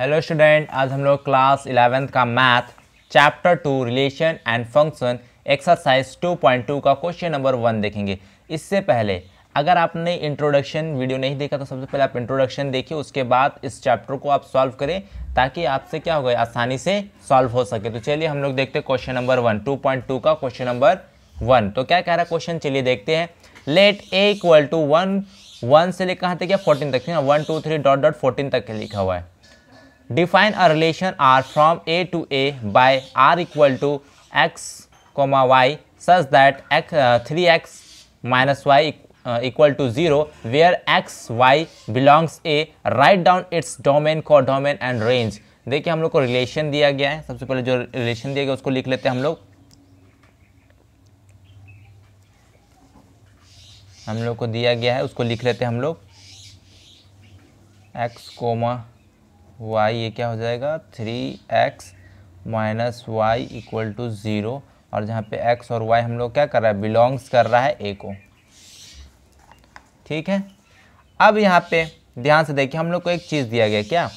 hello student आज हम लोग क्लास इलेवेंथ का math chapter two relation and function exercise 2.2 का क्वेश्चन नंबर वन देखेंगे इससे पहले अगर आपने इंट्रोडक्शन वीडियो नहीं देखा तो सबसे पहले आप इंट्रोडक्शन देखिए उसके बाद इस चैप्टर को आप सॉल्व करें ताकि आपसे क्या हो गया आसानी से सॉल्व हो सके तो चलिए हम लोग देखते हैं क्वेश्चन नंबर वन टू का क्वेश्चन नंबर वन तो क्या कह रहा है क्वेश्चन चलिए देखते हैं let A equal to one one से लेकर कहाँ तक क्या फोर्टीन तक one two three dot dot fourteen तक लिखा हुआ है define a relation R from A to A by R equal to x comma y such that x uh, 3x minus y uh, equal to 0 where x y belongs a write down its domain codomain and range देखिए हम लोग को relation दिया गया है सबसे पहले जो रिलेशन दिया गया उसको लिख लेते हैं हम लोग हम लोग को दिया गया है उसको लिख लेते हैं हम लोग एक्स कोमा वाई ये क्या हो जाएगा three x minus y equal to zero और जहाँ पे एक्स और वाई हम लोग क्या कर रहा है बिलोंग्स कर रहा है ए को ठीक है अब यहाँ पे ध्यान से देखिए हम लोग को एक चीज़ दिया गया क्या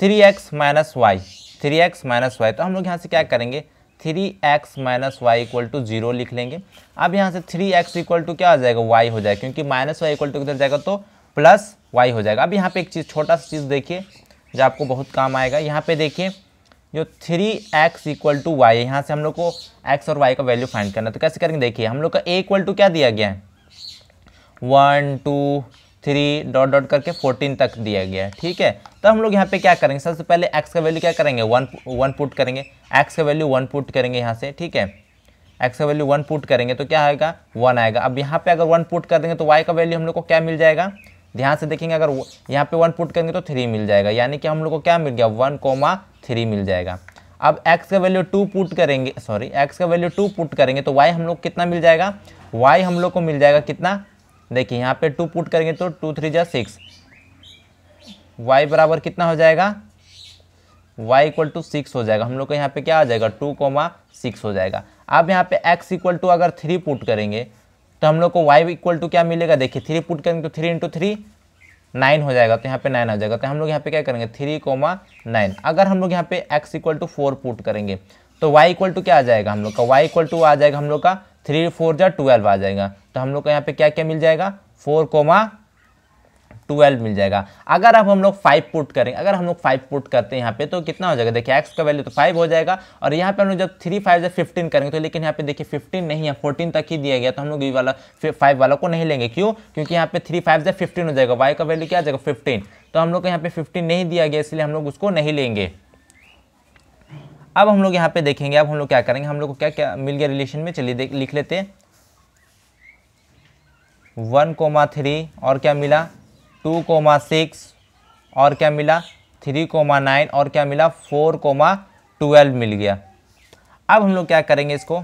three x minus y three x minus y तो हम लोग यहाँ से क्या करेंगे three x minus y equal to zero लिख लेंगे अब यहाँ से थ्री एक्स इक्वल टू क्या हो जाएगा वाई हो जाएगा क्योंकि माइनस वाई इक्वल टू किधर जाएगा तो प्लस वाई हो जाएगा अब यहाँ पे एक चीज़ छोटा सा चीज़ देखिए जो आपको बहुत काम आएगा यहाँ पे देखिए जो three x equal to y यहाँ से हम लोग को एक्स और वाई का वैल्यू फाइंड करना तो कैसे करेंगे देखिए हम लोग का ए इक्वल टू क्या दिया गया है one two three dot dot करके फोर्टीन तक दिया गया है ठीक है तो हम लोग यहाँ पे क्या करेंगे सबसे पहले एक्स का वैल्यू क्या करेंगे वन वन पुट करेंगे एक्स का वैल्यू वन पुट करेंगे यहाँ से ठीक है एक्स का वैल्यू वन पुट करेंगे तो क्या आएगा वन आएगा अब यहाँ पे अगर वन पुट कर देंगे तो वाई का वैल्यू हम लोग को क्या मिल जाएगा ध्यान से देखेंगे अगर यहाँ पे वन पुट करेंगे तो थ्री मिल जाएगा यानी कि हम लोग को क्या मिल गया वन कोमा थ्री मिल जाएगा अब x का वैल्यू टू पुट करेंगे सॉरी x का वैल्यू टू पुट करेंगे तो y हम लोग कितना मिल जाएगा y हम लोग को मिल जाएगा कितना देखिए यहाँ पे टू पुट करेंगे तो टू थ्री जा सिक्स वाई बराबर कितना हो जाएगा y इक्वल टू सिक्स हो जाएगा हम लोग को यहाँ पे क्या आ जाएगा टू कोमा सिक्स हो जाएगा अब यहाँ पे x इक्वल टू अगर थ्री पुट करेंगे तो हम लोग को वाई इक्वल टू क्या मिलेगा देखिए थ्री पुट करेंगे तो थ्री इंटू थ्री नाइन हो जाएगा तो यहाँ पे नाइन आ जाएगा तो हम लोग यहाँ पे क्या करेंगे थ्री कोमा नाइन अगर हम लोग यहाँ पे x equal to four put करेंगे तो वाई इक्वल टू क्या आ जाएगा हम लोग का वाई इक्वल टू आ जाएगा हम लोग का थ्री फोर या ट्वेल्व आ जाएगा तो हम लोग को यहाँ पे क्या क्या मिल जाएगा फोर कोमा 12 मिल जाएगा अगर अब हम लोग 5 पुट करें अगर हम लोग 5 पुट करते हैं यहाँ पे तो कितना हो जाएगा देखिए एक्स का वैल्यू तो 5 हो जाएगा और यहाँ पे हम लोग जब 3 5 फाइव से फिफ्टीन करेंगे तो लेकिन यहाँ पे देखिए 15 नहीं है 14 तक ही दिया गया तो हम लोग ये वाला फाइव वाला को नहीं लेंगे क्यों क्योंकि यहाँ पे थ्री फाइव से फिफ्टीन हो जाएगा वाई का वैल्यू क्या आ जाएगा फिफ्टीन तो हम लोग को यहाँ पे फिफ्टीन नहीं दिया गया इसलिए हम लोग उसको नहीं लेंगे अब हम लोग यहाँ पे देखेंगे अब हम लोग क्या करेंगे हम लोग को क्या क्या मिल गया रिलेशन में चलिए लिख लेते हैं वन कोमा थ्री और क्या मिला टू कोमा सिक्स और क्या मिला थ्री कोमा नाइन और क्या मिला फोर कोमा ट्वेल्व मिल गया अब हम लोग क्या करेंगे इसको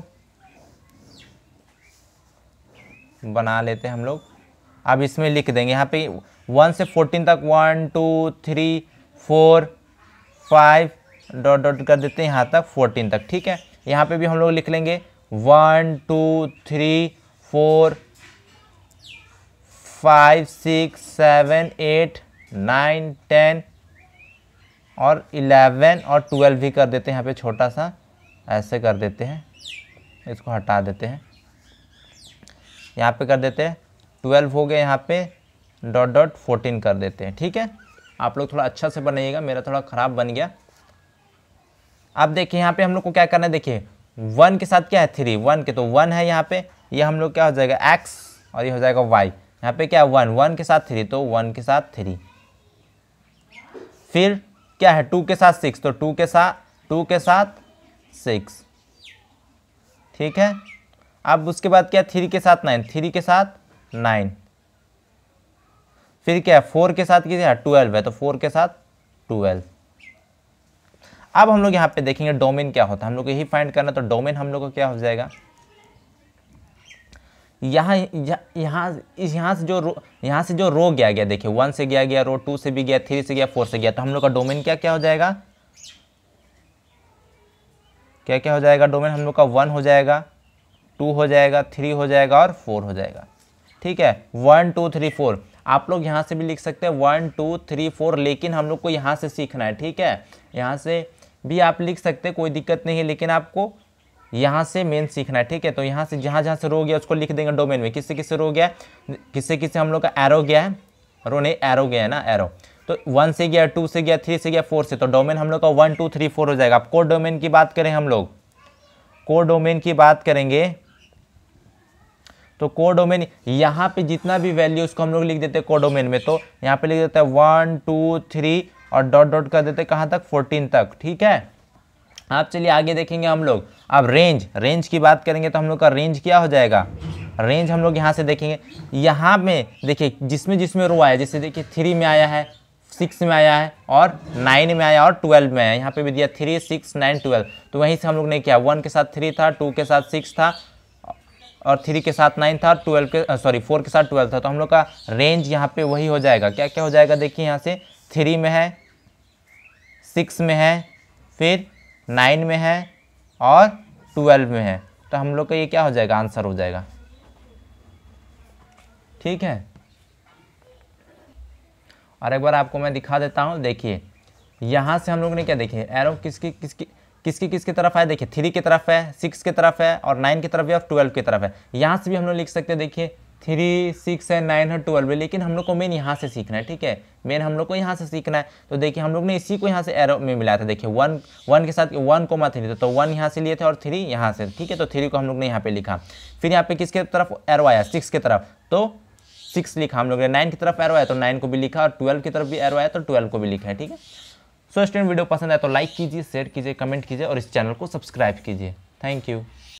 बना लेते हैं हम लोग अब इसमें लिख देंगे यहाँ पे वन से फोर्टीन तक one two three four five dot dot कर देते हैं यहाँ तक फोर्टीन तक ठीक है यहाँ पे भी हम लोग लिख लेंगे one two three four five six seven eight nine ten और इलेवन और ट्वेल्व भी कर देते हैं यहाँ पे छोटा सा ऐसे कर देते हैं इसको हटा देते हैं यहाँ पे कर देते हैं ट्वेल्व हो गए यहाँ पे डॉट डॉट फोर्टीन कर देते हैं ठीक है आप लोग थोड़ा अच्छा से बनाइएगा मेरा थोड़ा ख़राब बन गया अब देखिए यहाँ पे हम लोग को क्या करना है देखिए वन के साथ क्या है थ्री वन के तो वन है यहाँ पे ये यह हम लोग क्या हो जाएगा एक्स और ये हो जाएगा वाई यहाँ पे क्या वन वन के साथ थ्री तो वन के साथ थ्री फिर क्या है टू के साथ सिक्स तो टू के साथ टू के साथ सिक्स ठीक है अब उसके बाद क्या थ्री के साथ नाइन थ्री के साथ नाइन फिर क्या है फोर के साथ कितना हाँ, ट्वेल्व है तो फोर के साथ ट्वेल्व अब हम लोग यहाँ पे देखेंगे डोमेन क्या होता है हम लोग यही फाइंड करना तो डोमेन हम लोग को क्या हो जाएगा यहाँ यहाँ इस यहाँ से जो रो यहाँ से जो रो गया गया देखिए वन से गया गया रो टू से भी गया थ्री से गया फोर से गया तो हम लोग का डोमेन क्या क्या हो जाएगा क्या क्या हो जाएगा डोमेन हम लोग का वन हो जाएगा टू हो जाएगा थ्री हो जाएगा और फोर हो जाएगा ठीक है वन टू थ्री फोर आप लोग यहाँ से भी लिख सकते हैं वन टू थ्री फोर लेकिन हम लोग को यहाँ से सीखना है ठीक है यहाँ से भी आप लिख सकते हैं कोई दिक्कत नहीं है लेकिन आपको यहाँ से मेन सीखना है ठीक है तो यहाँ से जहाँ जहाँ से रो गया उसको लिख देंगे डोमेन में किससे किससे रो गया किससे किससे हम लोग का एरो गया है रो नहीं एरो गया है ना एरो तो वन से गया टू से गया थ्री से गया फोर से तो डोमेन हम लोग का वन टू थ्री फोर हो जाएगा आप कोर डोमेन की बात करें हम लोग कोर डोमेन की बात करेंगे तो कोर डोमेन यहाँ पे जितना भी वैल्यू उसको हम लोग लिख देते हैं कोर डोमेन में तो यहाँ पे लिख देते हैं वन टू थ्री और डॉट डॉट कर देते कहाँ तक फोर्टीन तक ठीक है आप चलिए आगे देखेंगे हम लोग अब रेंज रेंज की बात करेंगे तो हम लोग का रेंज क्या हो जाएगा रेंज हम लोग यहाँ से देखेंगे यहाँ में देखिए जिसमें जिसमें रो आया जैसे देखिए थ्री में आया है सिक्स में आया है और नाइन में आया और ट्वेल्व में आया यहाँ पे भी दिया थ्री सिक्स नाइन ट्वेल्व तो वहीं से हम लोग ने किया वन के साथ थ्री था टू के साथ सिक्स था और थ्री के साथ नाइन था ट्वेल्व के सॉरी uh, फोर के साथ ट्वेल्व था तो हम लोग का रेंज यहाँ पे वही हो जाएगा क्या क्या हो जाएगा देखिए यहाँ से थ्री में है सिक्स में है फिर नाइन में है और ट्वेल्व में है तो हम लोग का ये क्या हो जाएगा आंसर हो जाएगा ठीक है और एक बार आपको मैं दिखा देता हूँ देखिए यहाँ से हम लोग ने क्या देखिए एरो किसकी किसकी किसकी किसकी तरफ है देखिए थ्री की तरफ है सिक्स की तरफ है और नाइन की तरफ है और ट्वेल्व की तरफ है यहाँ से भी हम लोग लिख सकते हैं देखिए थ्री सिक्स है नाइन है ट्वेल्व है लेकिन हम लोग को मेन यहाँ से सीखना है ठीक है मेन हम लोग को यहाँ से सीखना है तो देखिए हम लोग ने इसी को यहाँ से एरो में मिलाया था देखिए वन वन के साथ वन कोमा थ्री तो वन यहाँ से लिए थे और थ्री यहाँ से ठीक है तो थ्री को हम लोग ने यहाँ पे लिखा फिर यहाँ पे किसके तरफ एरो आया सिक्स की तरफ तो सिक्स लिखा हम लोग ने नाइन की तरफ एरो आया तो नाइन को भी लिखा और ट्वेल्व की तरफ भी एरो आया तो ट्वेल्व को भी लिखा है ठीक है सो स्टूडेंट वीडियो पसंद आया तो लाइक कीजिए शेयर कीजिए कमेंट कीजिए और इस चैनल को सब्सक्राइब कीजिए थैंक यू